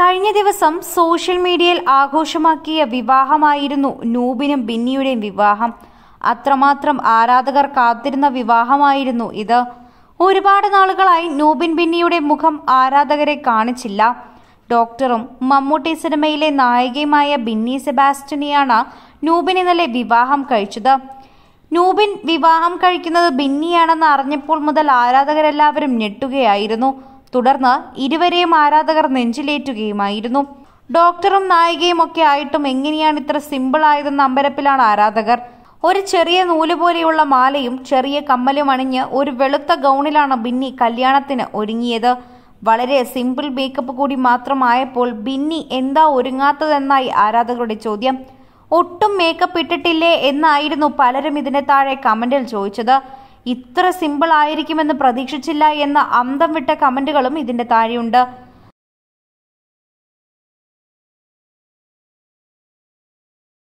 കഴിഞ്ഞ ദിവസം സോഷ്യൽ മീഡിയയിൽ ആഘോഷമാക്കിയ വിവാഹമായിരുന്നു നൂബിനും ബിന്നിയുടെയും വിവാഹം അത്രമാത്രം ആരാധകർ കാത്തിരുന്ന വിവാഹമായിരുന്നു ഇത് ഒരുപാട് നാളുകളായി നൂബിൻ ബിന്നിയുടെ മുഖം ആരാധകരെ കാണിച്ചില്ല ഡോക്ടറും മമ്മൂട്ടി സിനിമയിലെ നായികയുമായ ബിന്നി സെബാസ്റ്റിനെയാണ് നൂബിൻ ഇന്നലെ വിവാഹം കഴിച്ചത് നൂബിൻ വിവാഹം കഴിക്കുന്നത് ബിന്നിയാണെന്ന് അറിഞ്ഞപ്പോൾ മുതൽ ആരാധകരെല്ലാവരും ഞെട്ടുകയായിരുന്നു തുടർന്ന് ഇരുവരെയും ആരാധകർ നെഞ്ചിലേറ്റുകയുമായിരുന്നു ഡോക്ടറും നായികയും ഒക്കെ ആയിട്ടും എങ്ങനെയാണ് ഇത്ര സിമ്പിൾ ആയതെന്ന അമ്പരപ്പിലാണ് ആരാധകർ ഒരു ചെറിയ നൂല് പോലെയുള്ള മാലയും ചെറിയ കമ്മലും അണിഞ്ഞ് ഒരു വെളുത്ത ഗൗണിലാണ് ബിന്നി കല്യാണത്തിന് ഒരുങ്ങിയത് വളരെ സിമ്പിൾ മേക്കപ്പ് കൂടി മാത്രമായപ്പോൾ ബിന്നി എന്താ ഒരുങ്ങാത്തതെന്നായി ആരാധകരുടെ ചോദ്യം ഒട്ടും മേക്കപ്പ് ഇട്ടിട്ടില്ലേ എന്നായിരുന്നു പലരും ഇതിനെ താഴെ കമന്റിൽ ചോദിച്ചത് ഇത്ര സിമ്പിൾ ആയിരിക്കുമെന്ന് പ്രതീക്ഷിച്ചില്ല എന്ന അന്തം വിട്ട കമന്റുകളും ഇതിന്റെ താഴെയുണ്ട്